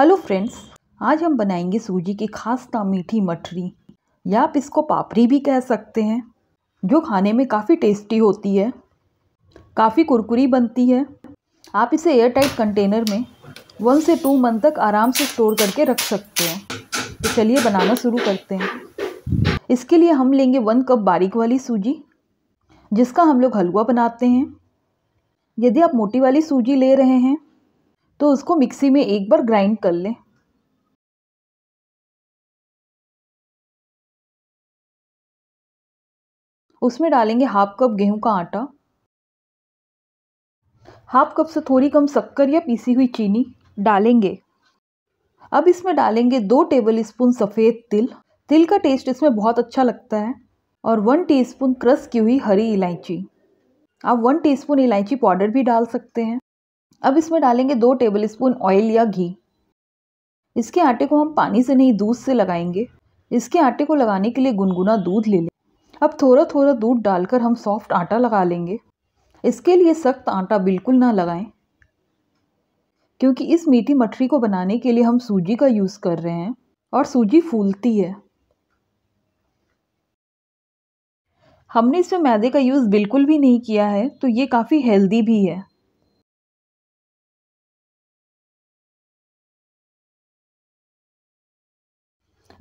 Hello friends आज हम बनाएंगे सूजी की खास्ता मीठी मठरी या आप इसको पापड़ी भी कह सकते हैं जो खाने में काफ़ी टेस्टी होती है काफ़ी कुरकुरी बनती है आप इसे एयर टाइट कंटेनर में वन से टू मंथ तक आराम से स्टोर करके रख सकते हैं तो चलिए बनाना शुरू करते हैं इसके लिए हम लेंगे वन कप बारीक वाली सूजी जिसका हम लोग हलवा बनाते हैं यदि आप मोटी वाली सूजी ले रहे हैं तो उसको मिक्सी में एक बार ग्राइंड कर लें उसमें डालेंगे हाफ कप गेहूं का आटा हाफ कप से थोड़ी कम शक्कर या पीसी हुई चीनी डालेंगे अब इसमें डालेंगे दो टेबल स्पून सफ़ेद तिल तिल का टेस्ट इसमें बहुत अच्छा लगता है और वन टीस्पून क्रश की हुई हरी इलायची आप वन टीस्पून इलायची पाउडर भी डाल सकते हैं अब इसमें डालेंगे दो टेबल स्पून ऑयल या घी इसके आटे को हम पानी से नहीं दूध से लगाएंगे इसके आटे को लगाने के लिए गुनगुना दूध ले लें अब थोड़ा थोड़ा दूध डालकर हम सॉफ्ट आटा लगा लेंगे इसके लिए सख्त आटा बिल्कुल ना लगाएं क्योंकि इस मीठी मठरी को बनाने के लिए हम सूजी का यूज़ कर रहे हैं और सूजी फूलती है हमने इसमें मैदे का यूज़ बिल्कुल भी नहीं किया है तो ये काफ़ी हेल्दी भी है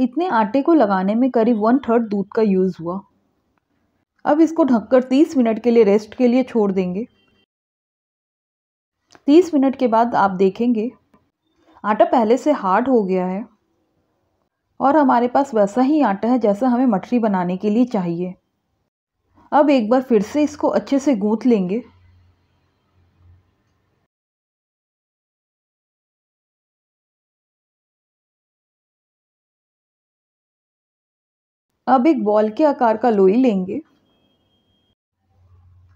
इतने आटे को लगाने में करीब वन थर्ड दूध का यूज़ हुआ अब इसको ढककर 30 मिनट के लिए रेस्ट के लिए छोड़ देंगे 30 मिनट के बाद आप देखेंगे आटा पहले से हार्ड हो गया है और हमारे पास वैसा ही आटा है जैसा हमें मठरी बनाने के लिए चाहिए अब एक बार फिर से इसको अच्छे से गूँथ लेंगे अब एक बॉल के आकार का लोई लेंगे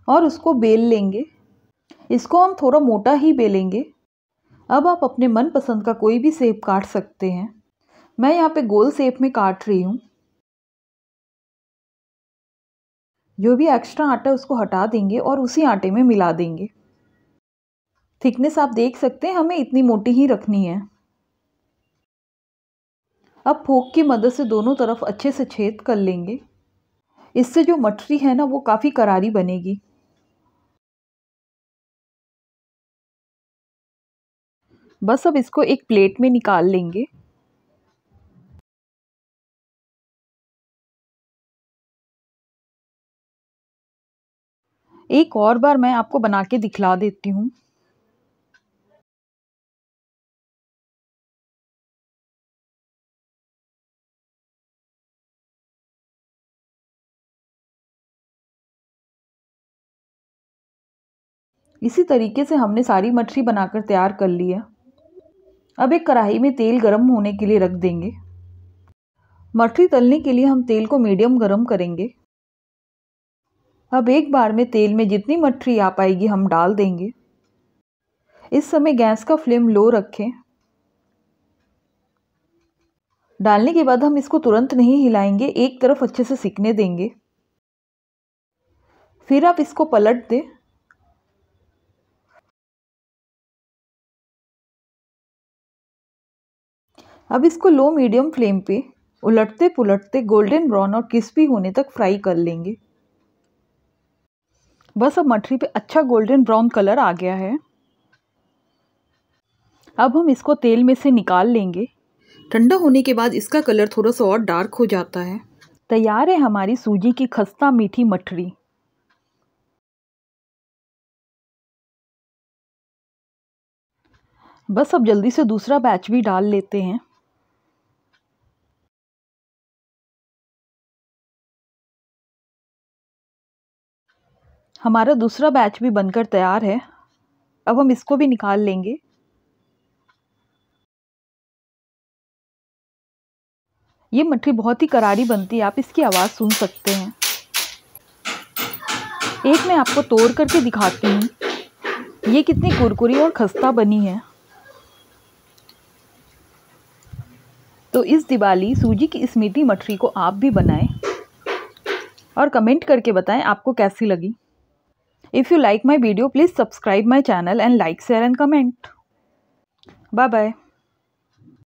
और उसको बेल लेंगे इसको हम थोड़ा मोटा ही बेलेंगे अब आप अपने मनपसंद का कोई भी सेब काट सकते हैं मैं यहाँ पे गोल सेप में काट रही हूँ जो भी एक्स्ट्रा आटा है उसको हटा देंगे और उसी आटे में मिला देंगे थिकनेस आप देख सकते हैं हमें इतनी मोटी ही रखनी है अब फोक की मदद से दोनों तरफ अच्छे से छेद कर लेंगे इससे जो मटरी है ना वो काफ़ी करारी बनेगी बस अब इसको एक प्लेट में निकाल लेंगे एक और बार मैं आपको बना के दिखला देती हूँ इसी तरीके से हमने सारी मछली बनाकर तैयार कर लिया अब एक कढ़ाई में तेल गर्म होने के लिए रख देंगे मछली तलने के लिए हम तेल को मीडियम गर्म करेंगे अब एक बार में तेल में जितनी मछली आ पाएगी हम डाल देंगे इस समय गैस का फ्लेम लो रखें डालने के बाद हम इसको तुरंत नहीं हिलाएंगे एक तरफ अच्छे से सिकने देंगे फिर आप इसको पलट दें अब इसको लो मीडियम फ्लेम पे उलटते पुलटते गोल्डन ब्राउन और क्रिस्पी होने तक फ्राई कर लेंगे बस अब मठरी पे अच्छा गोल्डन ब्राउन कलर आ गया है अब हम इसको तेल में से निकाल लेंगे ठंडा होने के बाद इसका कलर थोड़ा सा और डार्क हो जाता है तैयार है हमारी सूजी की खस्ता मीठी मठरी बस अब जल्दी से दूसरा बैच भी डाल लेते हैं हमारा दूसरा बैच भी बनकर तैयार है अब हम इसको भी निकाल लेंगे ये मठरी बहुत ही करारी बनती है आप इसकी आवाज़ सुन सकते हैं एक मैं आपको तोड़ करके दिखाती हूँ ये कितनी कुरकुरी और खस्ता बनी है तो इस दिवाली सूजी की इस मीठी मठरी को आप भी बनाएं और कमेंट करके बताएं आपको कैसी लगी If you like my video, please subscribe my channel and like, share and comment. Bye-bye.